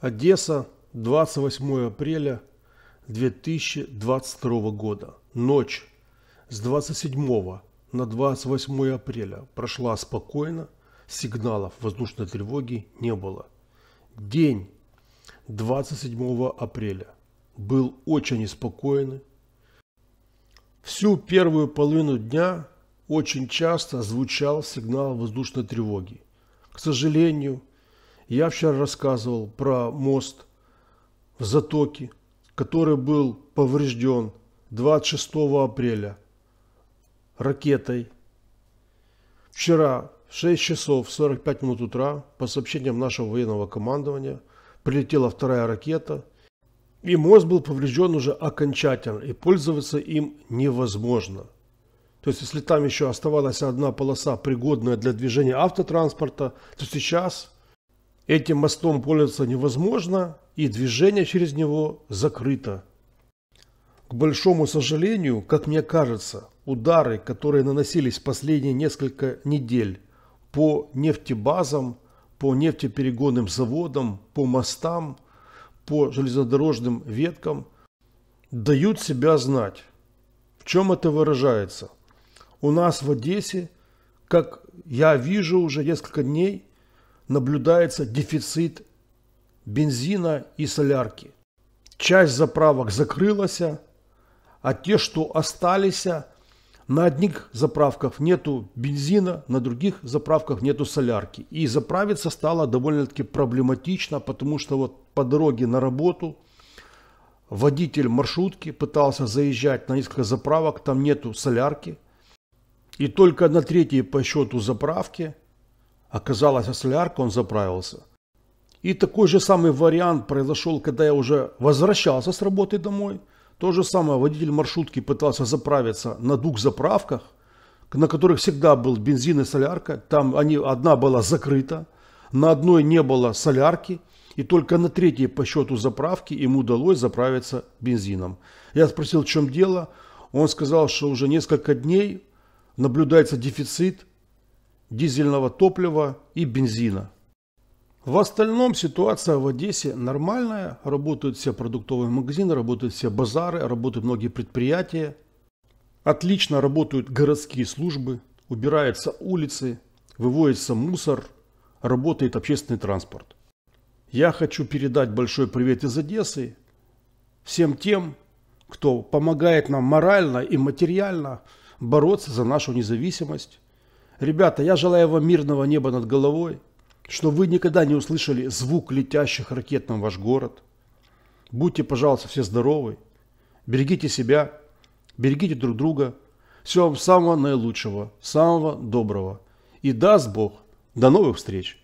Одесса, 28 апреля 2022 года. Ночь с 27 на 28 апреля прошла спокойно, сигналов воздушной тревоги не было. День 27 апреля был очень неспокойный. Всю первую половину дня очень часто звучал сигнал воздушной тревоги. К сожалению, я вчера рассказывал про мост в Затоке, который был поврежден 26 апреля ракетой. Вчера в 6 часов 45 минут утра, по сообщениям нашего военного командования, прилетела вторая ракета, и мост был поврежден уже окончательно, и пользоваться им невозможно. То есть, если там еще оставалась одна полоса, пригодная для движения автотранспорта, то сейчас Этим мостом пользоваться невозможно, и движение через него закрыто. К большому сожалению, как мне кажется, удары, которые наносились последние несколько недель по нефтебазам, по нефтеперегонным заводам, по мостам, по железнодорожным веткам, дают себя знать. В чем это выражается? У нас в Одессе, как я вижу уже несколько дней, наблюдается дефицит бензина и солярки. Часть заправок закрылась, а те, что остались, на одних заправках нету бензина, на других заправках нету солярки. И заправиться стало довольно-таки проблематично, потому что вот по дороге на работу водитель маршрутки пытался заезжать на несколько заправок, там нету солярки. И только на третьей по счету заправке – Оказалось, а солярку он заправился. И такой же самый вариант произошел, когда я уже возвращался с работы домой. То же самое, водитель маршрутки пытался заправиться на двух заправках, на которых всегда был бензин и солярка. Там они, одна была закрыта, на одной не было солярки, и только на третьей по счету заправки ему удалось заправиться бензином. Я спросил, в чем дело. Он сказал, что уже несколько дней наблюдается дефицит дизельного топлива и бензина. В остальном ситуация в Одессе нормальная. Работают все продуктовые магазины, работают все базары, работают многие предприятия. Отлично работают городские службы, убираются улицы, выводится мусор, работает общественный транспорт. Я хочу передать большой привет из Одессы всем тем, кто помогает нам морально и материально бороться за нашу независимость Ребята, я желаю вам мирного неба над головой, чтобы вы никогда не услышали звук летящих ракет на ваш город. Будьте, пожалуйста, все здоровы. Берегите себя, берегите друг друга. Всего вам самого наилучшего, самого доброго. И даст Бог. До новых встреч!